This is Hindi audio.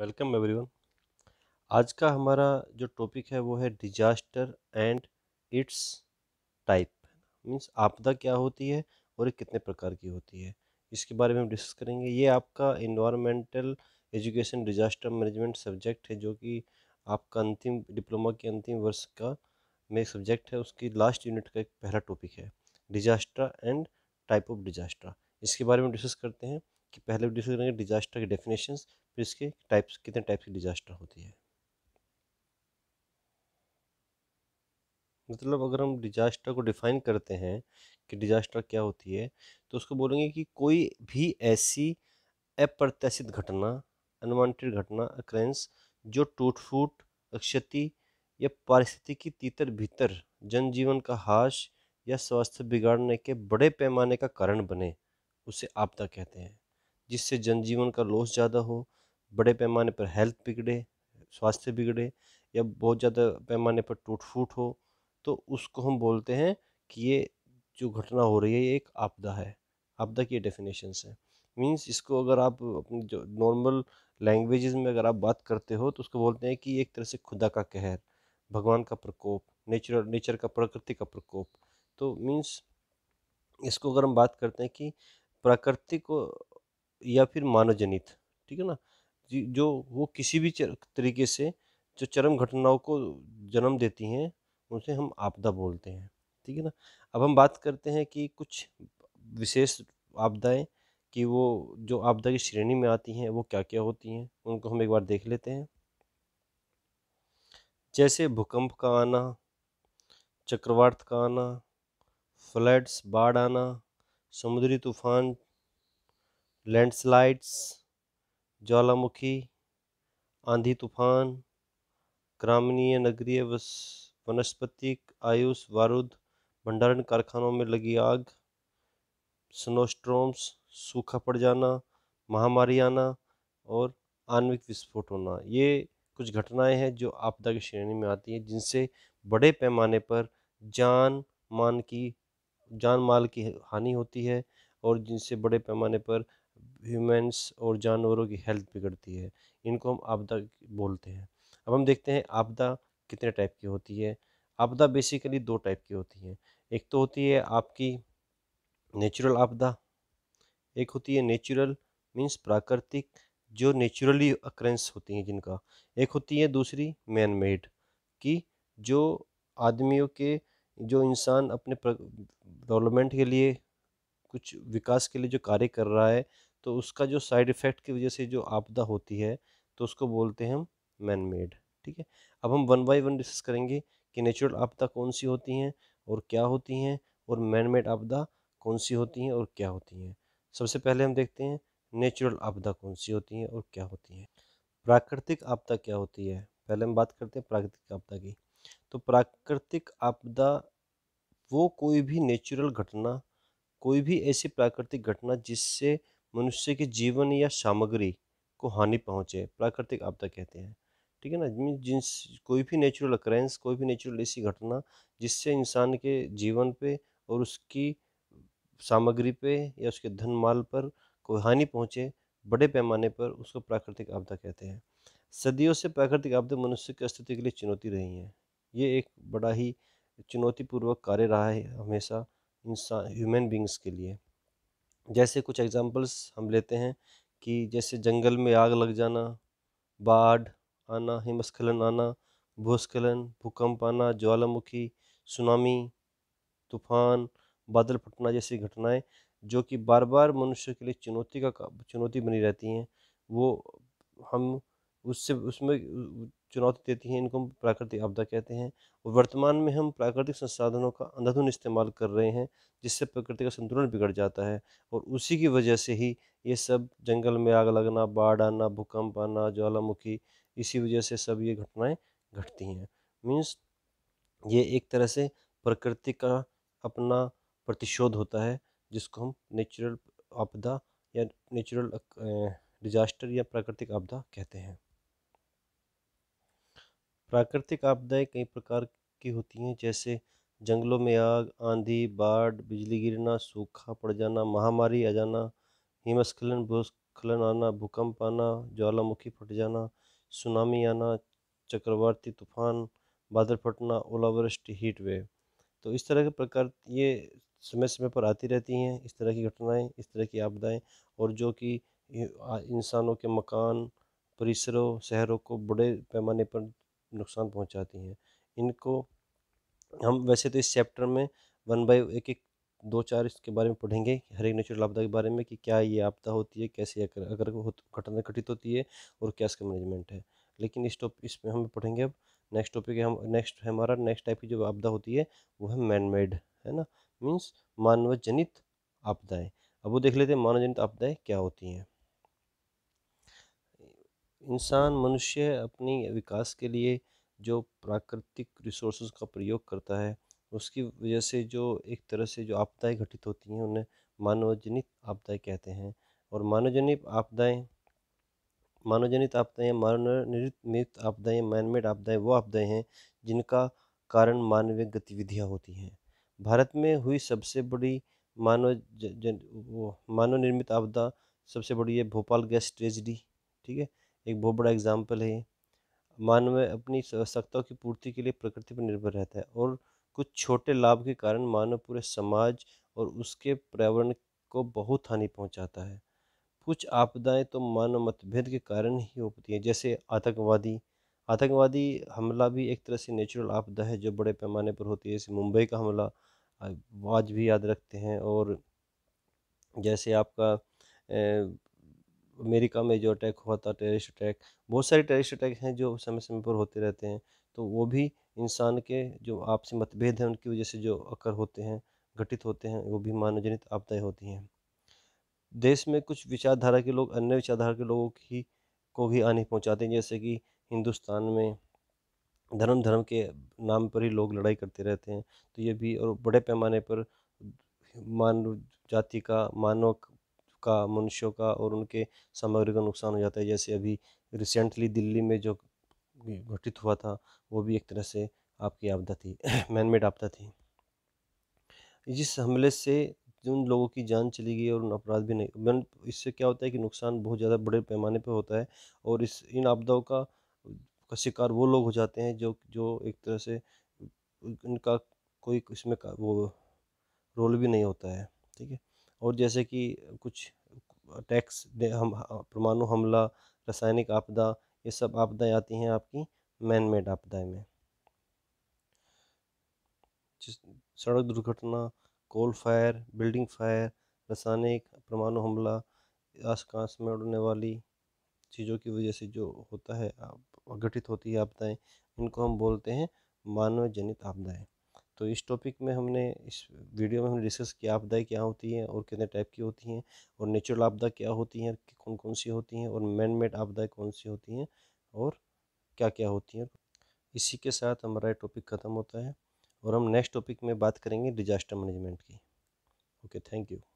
वेलकम एवरीवन आज का हमारा जो टॉपिक है वो है disaster and its type means आपदा क्या होती है और कितने प्रकार की होती है इसके बारे में हम डिस्कस करेंगे ये आपका environmental education disaster management subject है जो कि आपका अंतिम डिप्लोमा के अंतिम वर्ष का में सब्जेक्ट है उसकी लास्ट यूनिट का एक पहला टॉपिक है disaster and type of disaster इसके बारे में डिस्कस करते हैं कि पहले डिस्कस करेंगे डिजास्टर के डेफिनेशंस इसके टाइप्स कितने टाइप्स की डिजास्टर होती है मतलब अगर हम डिजास्टर को डिफाइन करते हैं कि डिजास्टर क्या होती है तो उसको बोलेंगे कि कोई भी ऐसी अप्रत्याशित घटना अनवांटेड घटना अक्रेंस जो टूट फूट क्षति या पारिस्थितिकी तीतर भीतर जनजीवन का हाश या स्वास्थ्य बिगाड़ने के बड़े पैमाने का कारण बने उसे आपदा कहते हैं जिससे जनजीवन का लॉस ज़्यादा हो बड़े पैमाने पर हेल्थ बिगड़े स्वास्थ्य बिगड़े या बहुत ज़्यादा पैमाने पर टूट फूट हो तो उसको हम बोलते हैं कि ये जो घटना हो रही है ये एक आपदा है आपदा की डेफिनेशन है मीन्स इसको अगर आप अपनी जो नॉर्मल लैंग्वेजेस में अगर आप बात करते हो तो उसको बोलते हैं कि एक तरह से खुदा का कहर भगवान का प्रकोप नेचर नेचर का प्रकृति का प्रकोप तो मीन्स इसको अगर हम बात करते हैं कि प्राकृतिक या फिर मानव जनित ठीक है ना जो वो किसी भी तरीके से जो चरम घटनाओं को जन्म देती हैं उनसे हम आपदा बोलते हैं ठीक है ना अब हम बात करते हैं कि कुछ विशेष आपदाएं कि वो जो आपदा की श्रेणी में आती हैं वो क्या क्या होती हैं उनको हम एक बार देख लेते हैं जैसे भूकंप का आना चक्रवात का आना फ्लड्स बाढ़ आना समुद्री तूफान लैंडस्लाइड्स ज्वालामुखी आंधी तूफान ग्रामीणीय नगरीय वनस्पतिक आयुष बारूद भंडारण कारखानों में लगी आग स्नोस्ट्रोम्स सूखा पड़ जाना महामारी आना और आणविक विस्फोट होना ये कुछ घटनाएं हैं जो आपदा की श्रेणी में आती हैं जिनसे बड़े पैमाने पर जान मान की जान माल की हानि होती है और जिनसे बड़े पैमाने पर ह्यूमंस और जानवरों की हेल्थ बिगड़ती है इनको हम आपदा बोलते हैं अब हम देखते हैं आपदा कितने टाइप की होती है आपदा बेसिकली दो टाइप की होती है एक तो होती है आपकी नेचुरल आपदा एक होती है नेचुरल मीन्स प्राकृतिक जो नेचुरली अक्रेंस होती हैं जिनका एक होती है दूसरी मैन मेड कि जो आदमियों के जो इंसान अपने डेवलपमेंट के लिए कुछ विकास के लिए जो कार्य कर रहा है तो उसका जो साइड इफ़ेक्ट की वजह से जो आपदा होती है तो उसको बोलते हैं हम मैन मेड ठीक है अब हम वन बाई वन डिस्कस करेंगे कि नेचुरल आपदा कौन सी होती हैं और क्या होती हैं और मैन मेड आपदा कौन सी होती हैं और क्या होती हैं सबसे पहले हम देखते हैं नेचुरल आपदा कौन सी होती हैं और क्या होती हैं प्राकृतिक आपदा क्या होती है पहले हम बात करते हैं प्राकृतिक आपदा की तो प्राकृतिक आपदा वो कोई भी नेचुरल घटना कोई भी ऐसी प्राकृतिक घटना जिससे मनुष्य के जीवन या सामग्री को हानि पहुँचे प्राकृतिक आपदा कहते हैं ठीक है ना जिन जिस कोई भी नेचुरल अक्रेंस कोई भी नेचुरल ऐसी घटना जिससे इंसान के जीवन पे और उसकी सामग्री पे या उसके धन माल पर कोई हानि पहुँचे बड़े पैमाने पर उसको प्राकृतिक आपदा कहते हैं सदियों से प्राकृतिक आपदा मनुष्य के अस्तित्व के लिए चुनौती रही हैं ये एक बड़ा ही चुनौतीपूर्वक कार्य रहा है हमेशा इंसान ह्यूमन बींग्स के लिए जैसे कुछ एग्जांपल्स हम लेते हैं कि जैसे जंगल में आग लग जाना बाढ़ आना हिमस्खलन आना भूस्खलन भूकंप आना ज्वालामुखी सुनामी तूफान बादल फटना जैसी घटनाएं जो कि बार बार मनुष्य के लिए चुनौती का चुनौती बनी रहती हैं वो हम उससे उसमें चुनौती देती हैं इनको हम प्राकृतिक आपदा कहते हैं और वर्तमान में हम प्राकृतिक संसाधनों का अंधाधुंध इस्तेमाल कर रहे हैं जिससे प्रकृति का संतुलन बिगड़ जाता है और उसी की वजह से ही ये सब जंगल में आग लगना बाढ़ आना भूकंप आना ज्वालामुखी इसी वजह से सब ये घटनाएँ घटती हैं मीन्स ये एक तरह से प्रकृति का अपना प्रतिशोध होता है जिसको हम नेचुरल आपदा या नेचुरल डिजास्टर या प्राकृतिक आपदा कहते हैं प्राकृतिक आपदाएं कई प्रकार की होती हैं जैसे जंगलों में आग आंधी बाढ़ बिजली गिरना सूखा पड़ जाना महामारी आ जाना हिमस्खलन भूस्खलन आना भूकंप आना ज्वालामुखी फट जाना सुनामी आना चक्रवाती तूफान बादल फटना ओलावृष्टि हीट वेव तो इस तरह के प्रकार ये समय समय पर आती रहती हैं इस तरह की घटनाएं इस तरह की आपदाएं और जो कि इंसानों के मकान परिसरों शहरों को बड़े पैमाने पर नुकसान पहुंचाती हैं इनको हम वैसे तो इस चैप्टर में वन बाई एक एक दो चार इसके बारे में पढ़ेंगे हर एक नेचुरल आपदा के बारे में कि क्या ये आपदा होती है कैसे अगर अगर घटना घटित होती है और क्या इसका मैनेजमेंट है लेकिन इस टॉप इसमें हम पढ़ेंगे अब नेक्स्ट टॉपिक हम नेक्स्ट है हमारा नेक्स्ट टाइप की जो आपदा होती है वो है मैन मेड है ना मीन्स मानव जनित आपदाएँ अब वो देख लेते हैं मानव जनित आपदाएँ क्या होती हैं इंसान मनुष्य अपनी विकास के लिए जो प्राकृतिक रिसोर्स का प्रयोग करता है उसकी वजह से जो एक तरह से जो आपदाएं घटित होती हैं उन्हें मानवजनित आपदाएं कहते हैं और मानवजनित आपदाएं मानवजनित आपदाएं मानवनिर्मित आपदाएं मैनमेड आपदाएं वो आपदाएं हैं जिनका कारण मानवीय गतिविधियां होती हैं भारत में हुई सबसे बड़ी मानव मानव निर्मित आपदा सबसे बड़ी है भोपाल गैस ट्रेजडी ठीक है एक बहुत बड़ा एग्जाम्पल है मानव अपनी आवश्यकताओं की पूर्ति के लिए प्रकृति पर निर्भर रहता है और कुछ छोटे लाभ के कारण मानव पूरे समाज और उसके पर्यावरण को बहुत हानि पहुंचाता है कुछ आपदाएं तो मानव मतभेद के कारण ही होती हैं जैसे आतंकवादी आतंकवादी हमला भी एक तरह से नेचुरल आपदा है जो बड़े पैमाने पर होती है जैसे मुंबई का हमला आज भी याद रखते हैं और जैसे आपका अमेरिका में जो अटैक हुआ था टेररिस्ट अटैक बहुत सारे टेररिस्ट अटैक हैं जो समय समय पर होते रहते हैं तो वो भी इंसान के जो आपसी मतभेद हैं उनकी वजह से जो अकर होते हैं घटित होते हैं वो भी मानवजनित आपदाएँ होती हैं देश में कुछ विचारधारा के लोग अन्य विचारधारा के लोगों की को भी आने पहुँचाते हैं जैसे कि हिंदुस्तान में धर्म धर्म के नाम पर ही लोग लड़ाई करते रहते हैं तो ये भी और बड़े पैमाने पर मानव जाति का मानव का मनुष्यों का और उनके सामग्री का नुकसान हो जाता है जैसे अभी रिसेंटली दिल्ली में जो घटित हुआ था वो भी एक तरह से आपकी आपदा थी मैन मेड आपदा थी जिस हमले से उन लोगों की जान चली गई और उन अपराध भी नहीं इससे क्या होता है कि नुकसान बहुत ज़्यादा बड़े पैमाने पर होता है और इस इन आपदाओं का का शिकार वो लोग हो जाते हैं जो जो एक तरह से उनका कोई इसमें का, वो रोल भी नहीं होता है ठीक है और जैसे कि कुछ टैक्स हम हाँ, परमाणु हमला रासायनिक आपदा ये सब आपदाएँ आती हैं आपकी मैन मेड आपदाएँ में सड़क दुर्घटना कोल फायर बिल्डिंग फायर रासायनिक परमाणु हमला आसपास में उड़ने वाली चीज़ों की वजह से जो होता है घटित होती है आपदाएँ इनको हम बोलते हैं मानव जनित आपदाएँ तो इस टॉपिक में हमने इस वीडियो में हमने डिस्कस किया आपदाएँ क्या होती हैं और कितने टाइप की होती हैं और नेचुरल आपदा क्या होती हैं कौन कौन सी होती हैं और मैन मेड आपदाएँ कौन सी होती हैं और क्या क्या होती हैं इसी के साथ हमारा टॉपिक ख़त्म होता है और हम नेक्स्ट टॉपिक में बात करेंगे डिजास्टर मैनेजमेंट की ओके थैंक यू